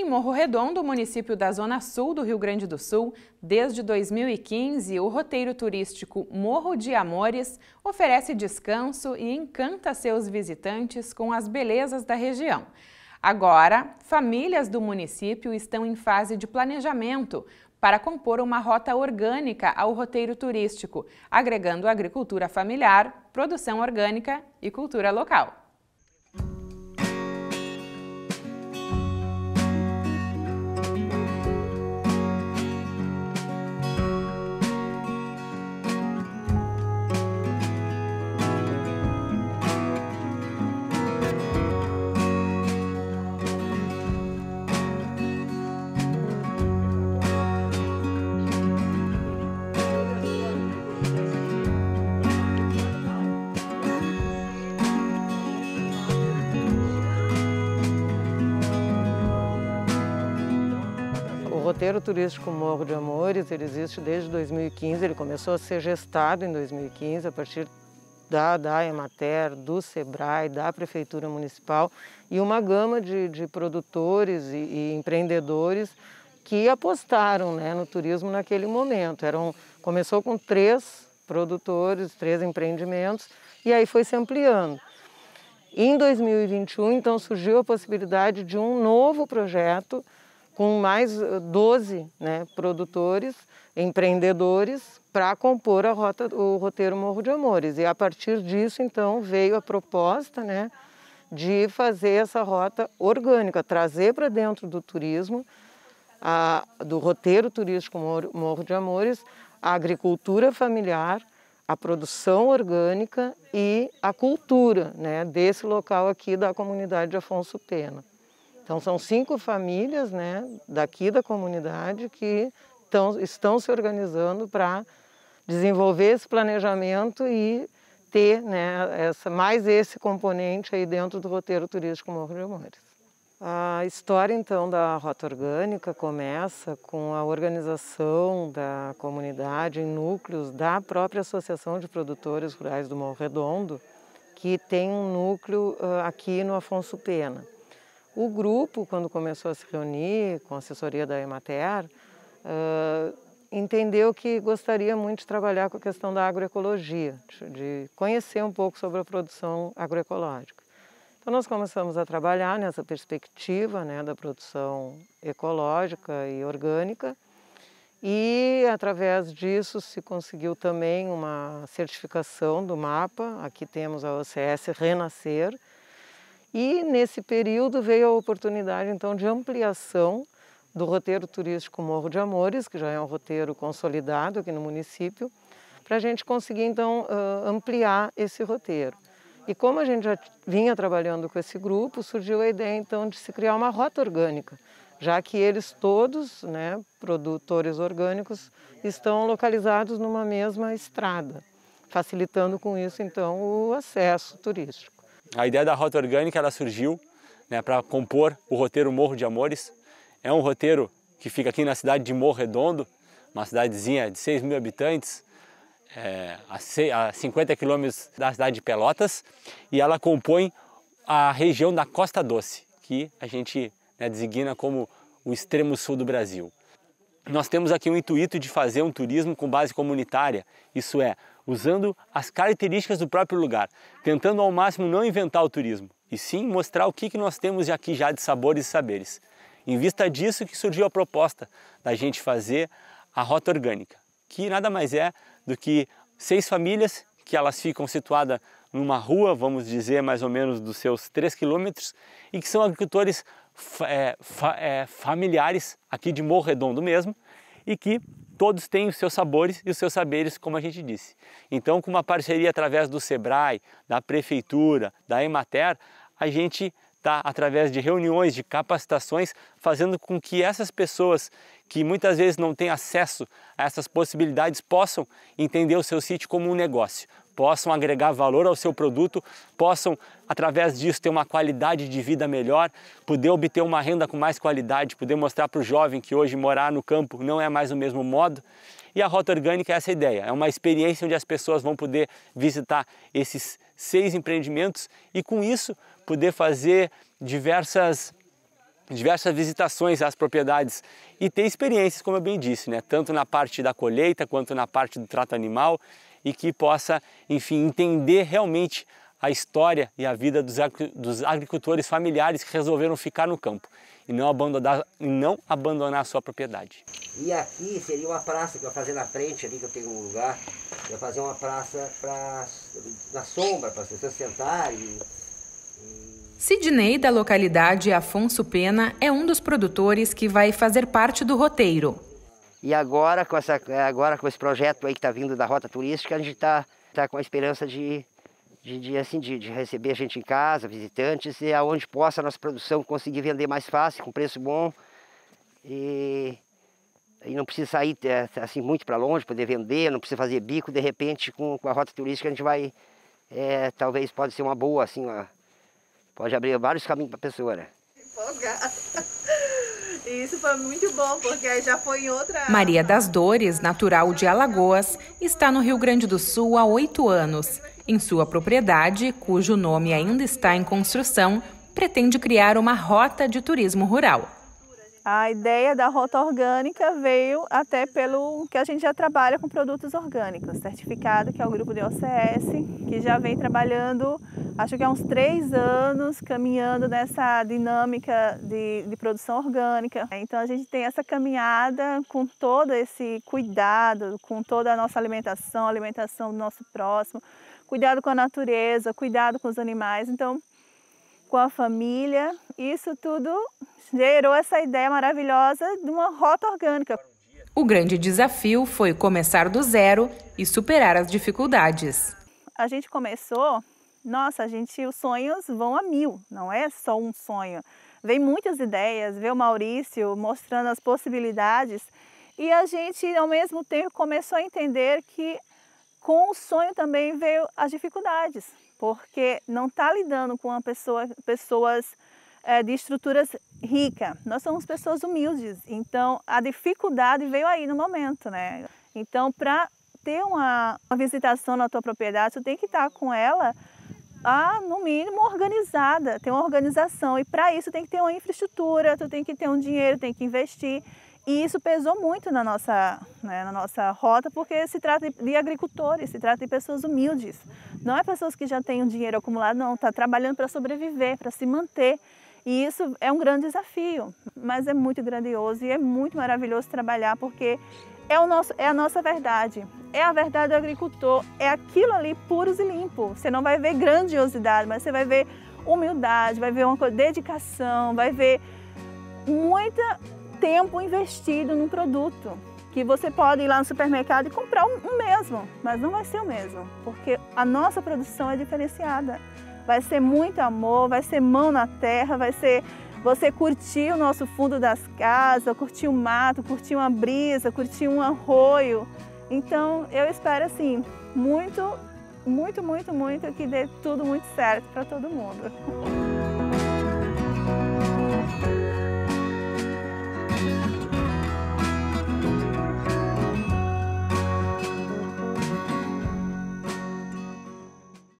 Em Morro Redondo, município da zona sul do Rio Grande do Sul, desde 2015, o roteiro turístico Morro de Amores oferece descanso e encanta seus visitantes com as belezas da região. Agora, famílias do município estão em fase de planejamento para compor uma rota orgânica ao roteiro turístico, agregando agricultura familiar, produção orgânica e cultura local. roteiro turístico Morro de Amores ele existe desde 2015, ele começou a ser gestado em 2015 a partir da, da Emater, do SEBRAE, da Prefeitura Municipal e uma gama de, de produtores e, e empreendedores que apostaram né, no turismo naquele momento. Eram, começou com três produtores, três empreendimentos e aí foi se ampliando. Em 2021, então, surgiu a possibilidade de um novo projeto com mais 12 eh, né, produtores, empreendedores, para compor a rota, o roteiro Morro de Amores. E a partir disso, então, veio a proposta né, de fazer essa rota orgânica, trazer para dentro do turismo, a, do roteiro turístico Morro de Amores, a agricultura familiar, a produção orgânica e a cultura né, desse local aqui da comunidade de Afonso Pena. Então são cinco famílias né, daqui da comunidade que tão, estão se organizando para desenvolver esse planejamento e ter né, essa, mais esse componente aí dentro do roteiro turístico Morro de Amores. A história então da Rota Orgânica começa com a organização da comunidade em núcleos da própria Associação de Produtores Rurais do Morro Redondo, que tem um núcleo aqui no Afonso Pena. O grupo, quando começou a se reunir com a assessoria da Emater, uh, entendeu que gostaria muito de trabalhar com a questão da agroecologia, de conhecer um pouco sobre a produção agroecológica. Então nós começamos a trabalhar nessa perspectiva né, da produção ecológica e orgânica e através disso se conseguiu também uma certificação do mapa, aqui temos a OCS Renascer, e nesse período veio a oportunidade então de ampliação do roteiro turístico Morro de Amores, que já é um roteiro consolidado aqui no município, para a gente conseguir então ampliar esse roteiro. E como a gente já vinha trabalhando com esse grupo, surgiu a ideia então de se criar uma rota orgânica, já que eles todos, né, produtores orgânicos, estão localizados numa mesma estrada, facilitando com isso então o acesso turístico. A ideia da rota orgânica ela surgiu né, para compor o roteiro Morro de Amores. É um roteiro que fica aqui na cidade de Morro Redondo, uma cidadezinha de 6 mil habitantes, é, a 50 quilômetros da cidade de Pelotas, e ela compõe a região da Costa Doce, que a gente né, designa como o extremo sul do Brasil nós temos aqui o intuito de fazer um turismo com base comunitária, isso é, usando as características do próprio lugar, tentando ao máximo não inventar o turismo, e sim mostrar o que, que nós temos aqui já de sabores e saberes. Em vista disso que surgiu a proposta da gente fazer a rota orgânica, que nada mais é do que seis famílias que elas ficam situadas numa rua, vamos dizer mais ou menos dos seus 3 quilômetros, e que são agricultores é, fa, é, familiares aqui de Morro Redondo mesmo e que todos têm os seus sabores e os seus saberes, como a gente disse. Então, com uma parceria através do SEBRAE, da Prefeitura, da Emater, a gente está, através de reuniões, de capacitações, fazendo com que essas pessoas que muitas vezes não têm acesso a essas possibilidades possam entender o seu sítio como um negócio, possam agregar valor ao seu produto, possam, através disso, ter uma qualidade de vida melhor, poder obter uma renda com mais qualidade, poder mostrar para o jovem que hoje morar no campo não é mais o mesmo modo. E a Rota Orgânica é essa ideia, é uma experiência onde as pessoas vão poder visitar esses seis empreendimentos e, com isso, poder fazer diversas diversas visitações às propriedades e ter experiências, como eu bem disse, né? tanto na parte da colheita quanto na parte do trato animal e que possa, enfim, entender realmente a história e a vida dos agricultores familiares que resolveram ficar no campo e não abandonar, não abandonar a sua propriedade. E aqui seria uma praça que eu fazer na frente ali, que eu tenho um lugar, eu fazer uma praça pra, na sombra, para as pessoas sentarem. Sidney, da localidade Afonso Pena, é um dos produtores que vai fazer parte do roteiro. E agora com, essa, agora com esse projeto aí que está vindo da Rota Turística, a gente está tá com a esperança de, de, de assim, de, de, receber gente em casa, visitantes, e aonde possa a nossa produção conseguir vender mais fácil, com preço bom. E, e não precisa sair é, assim, muito para longe, poder vender, não precisa fazer bico, de repente com, com a Rota Turística a gente vai, é, talvez pode ser uma boa, assim, pode abrir vários caminhos para a pessoa. Né? isso foi muito bom, porque já foi em outra. Maria das Dores, natural de Alagoas, está no Rio Grande do Sul há oito anos. Em sua propriedade, cujo nome ainda está em construção, pretende criar uma rota de turismo rural. A ideia da rota orgânica veio até pelo que a gente já trabalha com produtos orgânicos, certificado, que é o grupo de OCS, que já vem trabalhando, acho que há uns três anos, caminhando nessa dinâmica de, de produção orgânica. Então a gente tem essa caminhada com todo esse cuidado, com toda a nossa alimentação, alimentação do nosso próximo, cuidado com a natureza, cuidado com os animais. Então com a família. Isso tudo gerou essa ideia maravilhosa de uma rota orgânica. O grande desafio foi começar do zero e superar as dificuldades. A gente começou, nossa, a gente, os sonhos vão a mil, não é só um sonho. Vem muitas ideias, vê o Maurício mostrando as possibilidades e a gente, ao mesmo tempo, começou a entender que com o sonho também veio as dificuldades porque não está lidando com uma pessoa, pessoas é, de estruturas ricas. Nós somos pessoas humildes, então a dificuldade veio aí no momento, né? Então, para ter uma, uma visitação na tua propriedade, tu tem que estar tá com ela a no mínimo organizada, tem uma organização e para isso tem que ter uma infraestrutura, tu tem que ter um dinheiro, tem que investir. E isso pesou muito na nossa, né, na nossa rota, porque se trata de agricultores, se trata de pessoas humildes. Não é pessoas que já têm o dinheiro acumulado, não, está trabalhando para sobreviver, para se manter. E isso é um grande desafio, mas é muito grandioso e é muito maravilhoso trabalhar, porque é, o nosso, é a nossa verdade, é a verdade do agricultor, é aquilo ali puros e limpo. Você não vai ver grandiosidade, mas você vai ver humildade, vai ver uma dedicação, vai ver muita tempo investido num produto que você pode ir lá no supermercado e comprar o um, um mesmo, mas não vai ser o mesmo, porque a nossa produção é diferenciada. Vai ser muito amor, vai ser mão na terra, vai ser você curtir o nosso fundo das casas, curtir o mato, curtir uma brisa, curtir um arroio. Então eu espero assim, muito, muito, muito, muito que dê tudo muito certo para todo mundo.